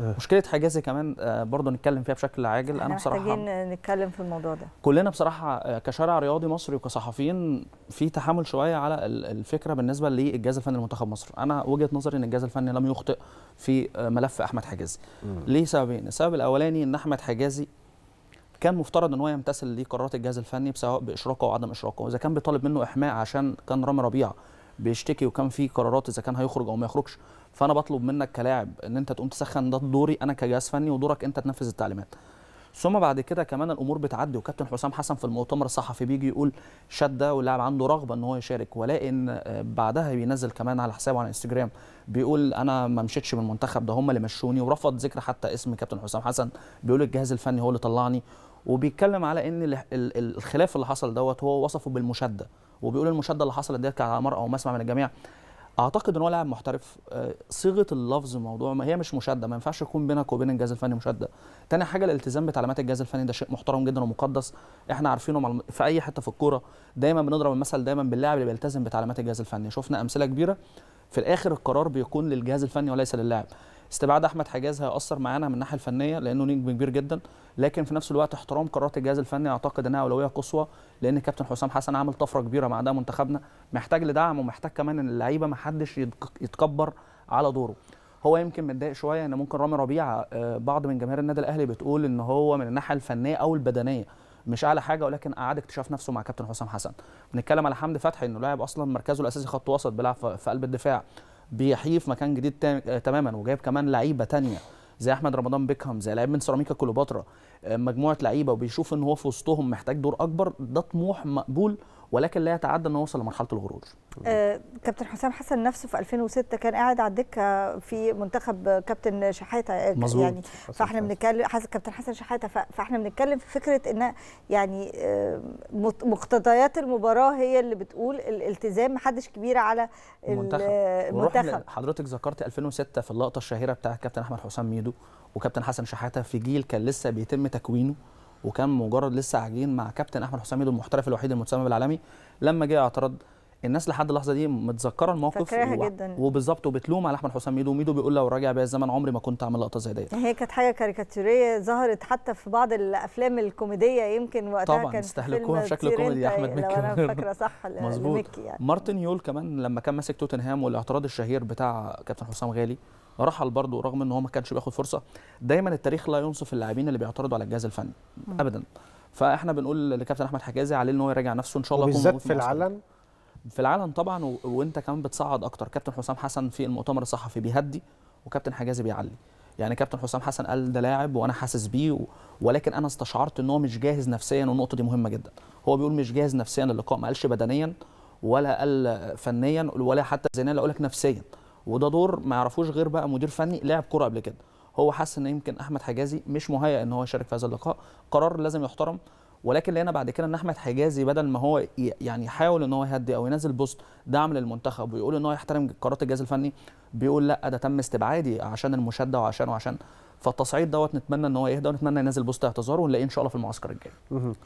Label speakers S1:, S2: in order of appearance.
S1: آه. مشكله حجازي كمان آه، برضه نتكلم فيها بشكل عاجل انا بصراحه محتاجين
S2: نتكلم في الموضوع ده
S1: كلنا بصراحه آه، كشارع رياضي مصري وكصحفيين في تحامل شويه على الفكره بالنسبه للجهاز الفني لمنتخب مصر انا وجهه نظري ان الجهاز الفني لم يخطئ في ملف احمد حجازي ليه سببين السبب الاولاني ان احمد حجازي كان مفترض ان هو يمتثل لقرارات الجهاز الفني سواء باشراقه او عدم اشراقه اذا كان بيطالب منه احماء عشان كان رامي ربيعه بيشتكي وكان في قرارات اذا كان هيخرج او ما يخرجش فانا بطلب منك كلاعب ان انت تقوم تسخن ده دوري انا كجهاز فني ودورك انت تنفذ التعليمات ثم بعد كده كمان الامور بتعدي وكابتن حسام حسن في المؤتمر الصحفي بيجي يقول شد ده واللاعب عنده رغبه ان هو يشارك ولكن آه، بعدها بينزل كمان على حسابه على انستجرام بيقول انا ما مشيتش من المنتخب ده هم اللي مشوني ورفض ذكر حتى اسم كابتن حسام حسن بيقول الجهاز الفني هو اللي طلعني وبيتكلم على ان الخلاف اللي حصل دوت هو وصفه بالمشده وبيقول المشاده اللي حصلت ديت كانت على او مسمع من الجميع اعتقد ان هو لاعب محترف آه، صيغه اللفظ موضوع ما هي مش مشاده ما ينفعش يكون بينك وبين الجهاز الفني مشاده تاني حاجه الالتزام بتعليمات الجهاز الفني ده شيء محترم جدا ومقدس احنا عارفينه في اي حته في الكوره دايما بنضرب المثل دايما باللاعب اللي بيلتزم بتعليمات الجهاز الفني شفنا امثله كبيره في الاخر القرار بيكون للجهاز الفني وليس للاعب استبعاد احمد حجاز هياثر معانا من الناحيه الفنيه لانه نجم كبير جدا لكن في نفس الوقت احترام قرارات الجهاز الفني اعتقد انها اولويه قصوى لان كابتن حسام حسن عامل طفره كبيره مع ده منتخبنا محتاج لدعم ومحتاج كمان ان اللعيبه ما حدش يتكبر على دوره هو يمكن متضايق شويه ان ممكن رامي ربيعه آه، بعض من جماهير النادي الاهلي بتقول ان هو من الناحيه الفنيه او البدنيه مش اعلى حاجه ولكن اعاد اكتشاف نفسه مع كابتن حسام حسن بنتكلم على حمدي فتحي انه لاعب اصلا مركزه الاساسي خط وسط بيلعب في قلب الدفاع بيحيي في مكان جديد تماما وجايب كمان لعيبه تانية زي احمد رمضان بيكهام زي لعيب من سيراميكا كليوباترا آه، مجموعه لعيبه وبيشوف ان هو في وسطهم محتاج دور اكبر ده طموح مقبول ولكن لا يتعدى انه يوصل لمرحله الغرور
S2: آه، كابتن حسام حسن نفسه في 2006 كان قاعد على الدكه في منتخب كابتن شحاته آه، يعني فاحنا بنتكلم كابتن حسن شحاته فاحنا بنتكلم في فكره ان يعني آه، مقتضيات المباراه هي اللي بتقول الالتزام محدش كبير على المنتخب, المنتخب.
S1: حضرتك ذكرت 2006 في اللقطه الشهيره بتاعت كابتن احمد حسام ميدو وكابتن حسن شحاته في جيل كان لسه بيتم تكوينه وكان مجرد لسه عجين مع كابتن احمد حسام ميدو المحترف الوحيد المتسمى بالعالمي لما جه اعترض الناس لحد اللحظه دي متذكره الموقف جدا وبالظبط وبتلوم على احمد حسام ميدو ميدو بيقول لو راجع بيا الزمن عمري ما كنت اعمل لقطه زي ديت
S2: هي كانت حاجه كاريكاتوريه ظهرت حتى في بعض الافلام الكوميديه يمكن وقتها طبعا كان استهلكوها بشكل كوميدي احمد مكي إيه، لو انا فاكره صح مظبوط يعني.
S1: مارتن يول كمان لما كان ماسك توتنهام والاعتراض الشهير بتاع كابتن حسام غالي رحل برضه رغم ان هو ما كانش بياخد فرصه دايما التاريخ لا ينصف اللاعبين اللي بيعترضوا على الجهاز الفني ابدا فاحنا بنقول لكابتن احمد حجازي عليه ان هو يراجع نفسه ان شاء الله في العلن في العالم طبعا و... وانت كمان بتصعد اكتر كابتن حسام حسن في المؤتمر الصحفي بيهدي وكابتن حجازي بيعلي يعني كابتن حسام حسن قال ده لاعب وانا حاسس بيه و... ولكن انا استشعرت ان هو مش جاهز نفسيا والنقطه دي مهمه جدا هو بيقول مش جاهز نفسيا للقاء ما قالش بدنيا ولا قال فنيا ولا حتى زي لا اقول لك نفسيا وده دور ما يعرفوش غير بقى مدير فني لعب كوره قبل كده هو حس ان يمكن احمد حجازي مش مهيئ ان هو يشارك في هذا اللقاء قرار لازم يحترم ولكن لقينا بعد كده ان احمد حجازي بدل ما هو يعني يحاول ان هو يهدي او ينزل بوست دعم للمنتخب ويقول ان هو يحترم قرارات الجهاز الفني بيقول لا ده تم استبعادي عشان المشاده وعشان وعشان فالتصعيد دوت نتمنى ان هو يهدى ونتمنى ينزل بوست اعتذار ونلاقيه ان شاء الله في المعسكر
S2: الجاي.